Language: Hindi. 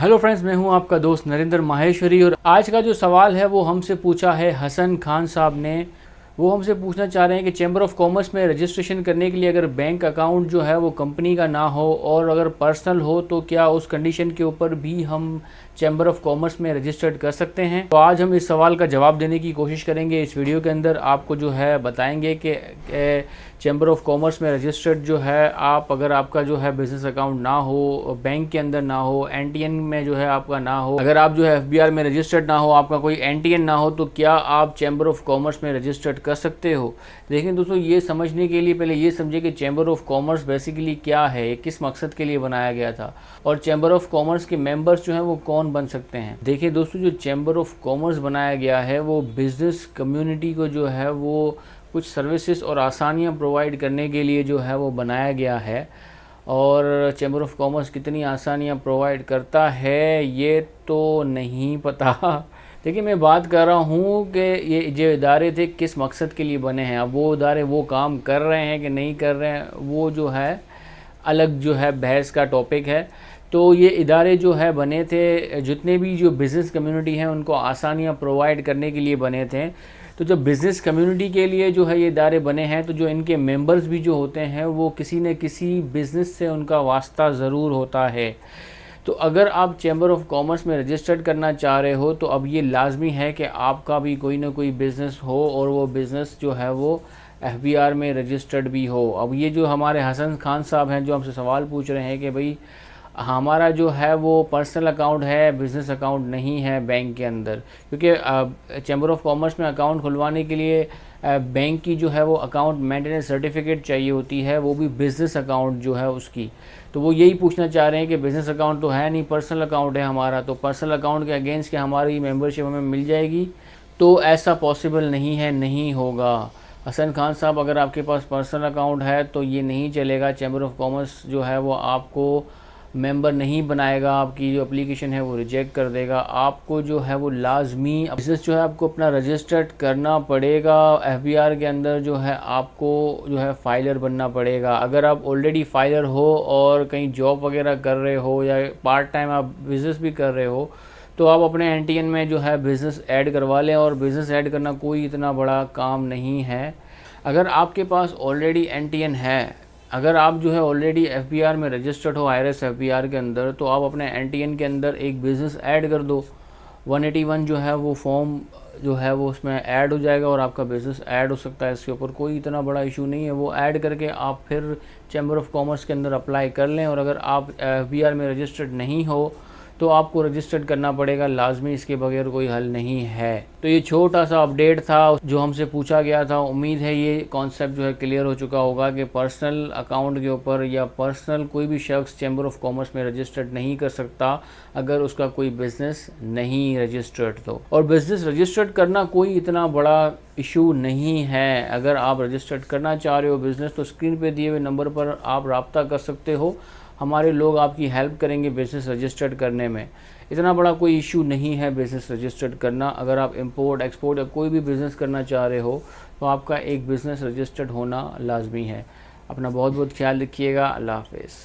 हेलो फ्रेंड्स मैं हूं आपका दोस्त नरेंद्र माहेश्वरी और आज का जो सवाल है वो हमसे पूछा है हसन खान साहब ने वो हमसे पूछना चाह रहे हैं कि चैम्बर ऑफ कॉमर्स में रजिस्ट्रेशन करने के लिए अगर बैंक अकाउंट जो है वो कंपनी का ना हो और अगर पर्सनल हो तो क्या उस कंडीशन के ऊपर भी हम चैम्बर ऑफ कॉमर्स में रजिस्टर्ड कर सकते हैं तो आज हम इस सवाल का जवाब देने की कोशिश करेंगे इस वीडियो के अंदर आपको जो है बताएंगे कि चैम्बर ऑफ कॉमर्स में रजिस्टर्ड जो है आप अगर आपका जो है बिज़नेस अकाउंट ना हो बैंक के अंदर ना हो एन में जो है आपका ना हो अगर आप जो है एफ में रजिस्टर्ड ना हो आपका कोई एन ना हो तो क्या आप चैम्बर ऑफ कॉमर्स में रजिस्टर्ड कर सकते हो लेकिन दोस्तों ये समझने के लिए पहले ये समझे कि चैम्बर ऑफ कॉमर्स बेसिकली क्या है किस मकसद के लिए बनाया गया था और चैम्बर ऑफ कॉमर्स के मेंबर्स जो हैं वो कौन बन सकते हैं देखिए दोस्तों जो चैम्बर ऑफ कॉमर्स बनाया गया है वो बिज़नेस कम्यूनिटी को जो है वो कुछ सर्विसेज और आसानियाँ प्रोवाइड करने के लिए जो है वो बनाया गया है और चैम्बर ऑफ कॉमर्स कितनी आसानियाँ प्रोवाइड करता है ये तो नहीं पता देखिए मैं बात कर रहा हूँ कि ये जो इदारे थे किस मकसद के लिए बने हैं अब वो इदारे वो काम कर रहे हैं कि नहीं कर रहे हैं वो जो है अलग जो है बहस का टॉपिक है तो ये इदारे जो है बने थे जितने भी जो बिज़नेस कम्युनिटी हैं उनको आसानियाँ प्रोवाइड करने के लिए बने थे तो जब बिज़नेस कम्युनिटी के लिए जो है ये इदारे बने हैं तो जो इनके मेंबर्स भी जो होते हैं वो किसी न किसी बिज़नेस से उनका वास्ता ज़रूर होता है तो अगर आप चैम्बर ऑफ कॉमर्स में रजिस्टर्ड करना चाह रहे हो तो अब ये लाजमी है कि आपका भी कोई ना कोई बिज़नेस हो और वो बिज़नेस जो है वो एफ में रजिस्टर्ड भी हो अब ये जो हमारे हसन खान साहब हैं जो हमसे सवाल पूछ रहे हैं कि भाई हमारा जो है वो पर्सनल अकाउंट है बिज़नेस अकाउंट नहीं है बैंक के अंदर क्योंकि चैम्बर ऑफ कॉमर्स में अकाउंट खुलवाने के लिए बैंक की जो है वो अकाउंट मेंटेनेंस सर्टिफिकेट चाहिए होती है वो भी बिज़नेस अकाउंट जो है उसकी तो वो यही पूछना चाह रहे हैं कि बिज़नेस अकाउंट तो है नहीं पर्सनल अकाउंट है हमारा तो पर्सनल अकाउंट के अगेंस्ट के हमारी मेम्बरशिप हमें मिल जाएगी तो ऐसा पॉसिबल नहीं है नहीं होगा हसन खान साहब अगर आपके पास पर्सनल अकाउंट है तो ये नहीं चलेगा चैम्बर ऑफ कॉमर्स जो है वो आपको मेंबर नहीं बनाएगा आपकी जो एप्लीकेशन है वो रिजेक्ट कर देगा आपको जो है वो लाजमी बिज़नेस जो है आपको अपना रजिस्टर्ड करना पड़ेगा एफ के अंदर जो है आपको जो है फाइलर बनना पड़ेगा अगर आप ऑलरेडी फाइलर हो और कहीं जॉब वगैरह कर रहे हो या पार्ट टाइम आप बिज़नेस भी कर रहे हो तो आप अपने एन में जो है बिज़नेस ऐड करवा लें और बिज़नेस ऐड करना कोई इतना बड़ा काम नहीं है अगर आपके पास ऑलरेडी एन है अगर आप जो है ऑलरेडी एफ में रजिस्टर्ड हो आई आर के अंदर तो आप अपने एन के अंदर एक बिज़नेस ऐड कर दो 181 जो है वो फॉर्म जो है वो उसमें ऐड हो जाएगा और आपका बिज़नेस ऐड हो सकता है इसके ऊपर कोई इतना बड़ा इशू नहीं है वो ऐड करके आप फिर चैम्बर ऑफ कॉमर्स के अंदर अप्लाई कर लें और अगर आप एफ में रजिस्टर्ड नहीं हो तो आपको रजिस्टर्ड करना पड़ेगा लाजमी इसके बगैर कोई हल नहीं है तो ये छोटा सा अपडेट था जो हमसे पूछा गया था उम्मीद है ये कॉन्सेप्ट जो है क्लियर हो चुका होगा कि पर्सनल अकाउंट के ऊपर या पर्सनल कोई भी शख्स चैम्बर ऑफ कॉमर्स में रजिस्टर्ड नहीं कर सकता अगर उसका कोई बिज़नेस नहीं रजिस्टर्ड तो और बिज़नेस रजिस्टर्ड करना कोई इतना बड़ा इशू नहीं है अगर आप रजिस्टर्ड करना चाह रहे हो बिज़नेस तो स्क्रीन पे दिए हुए नंबर पर आप रबता कर सकते हो हमारे लोग आपकी हेल्प करेंगे बिज़नेस रजिस्टर्ड करने में इतना बड़ा कोई इशू नहीं है बिज़नेस रजिस्टर्ड करना अगर आप इंपोर्ट एक्सपोर्ट या कोई भी बिज़नेस करना चाह रहे हो तो आपका एक बिज़नेस रजिस्टर्ड होना लाजमी है अपना बहुत बहुत ख्याल रखिएगा अल्लाह हाफिज़